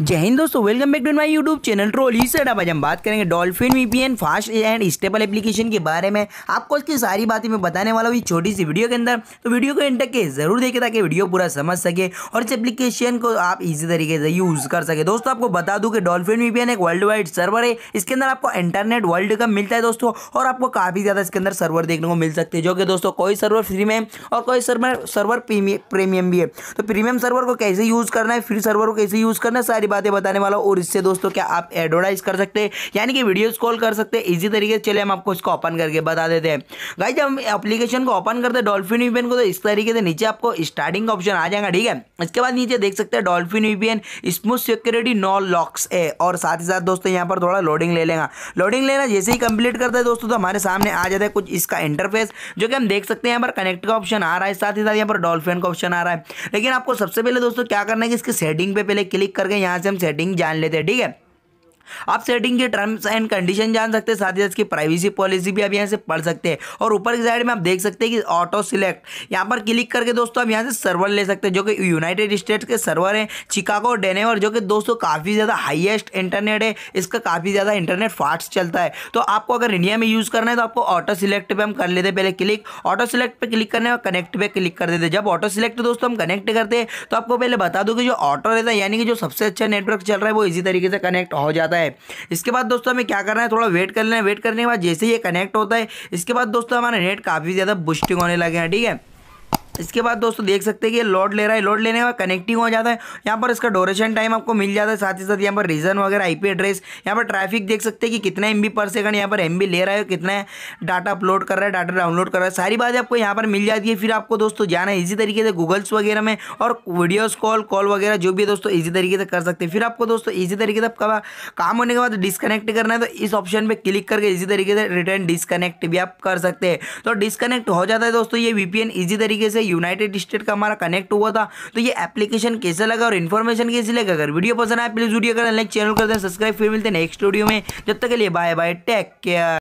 जय हिंद दोस्तों welcome back to my YouTube channel ट्रोल ही सर अब हम बात करेंगे Dolphin VPN fast and stable application के बारे में आपको इसकी सारी बातें मैं बताने वाला हूँ छोटी सी वीडियो के अंदर तो वीडियो को एंड तक के जरूर देखें ताकि वीडियो पूरा समझ सके और इस एप्लीकेशन को आप इजी तरीके से यूज़ कर सके दोस्तों आपको बता दूँ कि डॉल्फिन वीपीएन एक वर्ल्ड वाइड सर्वर है इसके अंदर आपको इंटरनेट वर्ल्ड कप मिलता है दोस्तों और आपको काफ़ी ज़्यादा इसके अंदर सर्वर देखने को मिल सकते हैं जो कि दोस्तों कोई सर्वर फ्री में है और कोई सर्वर सर्वर प्रीमियम भी है तो प्रीमियम सर्वर को कैसे यूज़ करना है फ्री सर्वर को कैसे यूज़ करना है सारी सारी बातें बताने वाला हूँ और इससे दोस्तों क्या आप एडवर्टाइज कर सकते हैं यानी कि वीडियोस कॉल कर सकते हैं इजी तरीके से चले हम आपको इसको ओपन करके बता देते हैं गाइज जब हम एप्लीकेशन को ओपन करते हैं डॉल्फिन वीपीएन को तो इस तरीके से नीचे आपको स्टार्टिंग ऑप्शन आ जाएगा ठीक है इसके बाद नीचे देख सकते हैं Dolphin VPN smooth security no logs ए और साथ ही साथ दोस्तों यहाँ पर थोड़ा लोडिंग ले लेगा लोडिंग लेना जैसे ही कंप्लीट करता है दोस्तों तो हमारे सामने आ जाता है कुछ इसका इंटरफेस जो कि हम देख सकते हैं यहाँ पर कनेक्ट का ऑप्शन आ रहा है साथ ही साथ यहाँ पर डॉल्फिन का ऑप्शन आ रहा है लेकिन आपको सबसे पहले दोस्तों क्या करना है कि इसकी सेटिंग पे पहले क्लिक करके यहाँ से हम सेटिंग जान लेते हैं ठीक है आप सेटिंग के टर्म्स एंड कंडीशन जान सकते हैं साथ ही साथ इसकी प्राइवेसी पॉलिसी भी आप यहाँ से पढ़ सकते हैं और ऊपर की साइड में आप देख सकते हैं कि ऑटो सिलेक्ट यहाँ पर क्लिक करके दोस्तों आप यहाँ से सर्वर ले सकते हैं जो कि यूनाइटेड स्टेट्स के सर्वर हैं चिकागो डेनेवर जो कि दोस्तों काफ़ी ज़्यादा हाइएस्ट इंटरनेट है इसका काफ़ी ज़्यादा इंटरनेट फास्ट चलता है तो आपको अगर इंडिया में यूज़ करना है तो आपको ऑटो सिलेक्ट पर हम कर लेते पहले क्लिक ऑटो सिलेक्ट पर क्लिक करने और कनेक्ट पर क्लिक कर देते जब ऑटो सिलेक्ट दोस्तों हम कनेक्ट करते हैं तो आपको पहले बता दूँ कि जो ऑटो रहता है यानी कि जो सबसे अच्छा नेटवर्क चल रहा है वो इसी तरीके से कनेक्ट हो जाता है होता है इसके बाद दोस्तों हमें क्या करना है थोड़ा वेट कर लेना है वेट करने के बाद जैसे ही ये कनेक्ट होता है इसके बाद दोस्तों हमारा नेट काफ़ी ज़्यादा बुस्टिंग होने लगे हैं ठीक है इसके बाद दोस्तों देख सकते हैं कि लोड ले रहा है लोड लेने के बाद कनेक्टिंग हो जाता है यहाँ पर इसका डोरेशन टाइम आपको मिल जाता है साथ ही साथ यहाँ पर रीजन वगैरह आईपी एड्रेस यहाँ पर ट्रैफिक देख सकते हैं कि कितना एम पर सेकंड यहाँ पर एम ले रहा है कितना डाटा अपलोड कर रहा है डाटा डाउनलोड कर रहा है सारी बातें आपको यहाँ पर मिल जाती है फिर आपको दोस्तों जाना है इसी तरीके से गूगल्स वगैरह में और वीडियोज़ कॉल कॉल वगैरह जो भी दोस्तों इसी तरीके से कर सकते हैं फिर आपको दोस्तों इजी तरीके से आपका काम होने के बाद डिस्कनेक्ट करना है तो इस ऑप्शन पर क्लिक करके इसी तरीके से रिटर्न डिसकनेक्ट भी आप कर सकते हैं तो डिसकनेक्ट हो जाता है दोस्तों ये वीपीएन इजी तरीके से यूनाइटेड स्टेट का हमारा कनेक्ट हुआ था तो ये एप्लीकेशन कैसे लगा और इन्फॉर्मेशन कैसे लगा अगर वीडियो पसंद आए प्लीज़ वीडियो कर लाइक चैनल कर दें सब्सक्राइब फिर मिलते हैं नेक्स्ट वीडियो में जब तक के लिए बाय बाय टेक केयर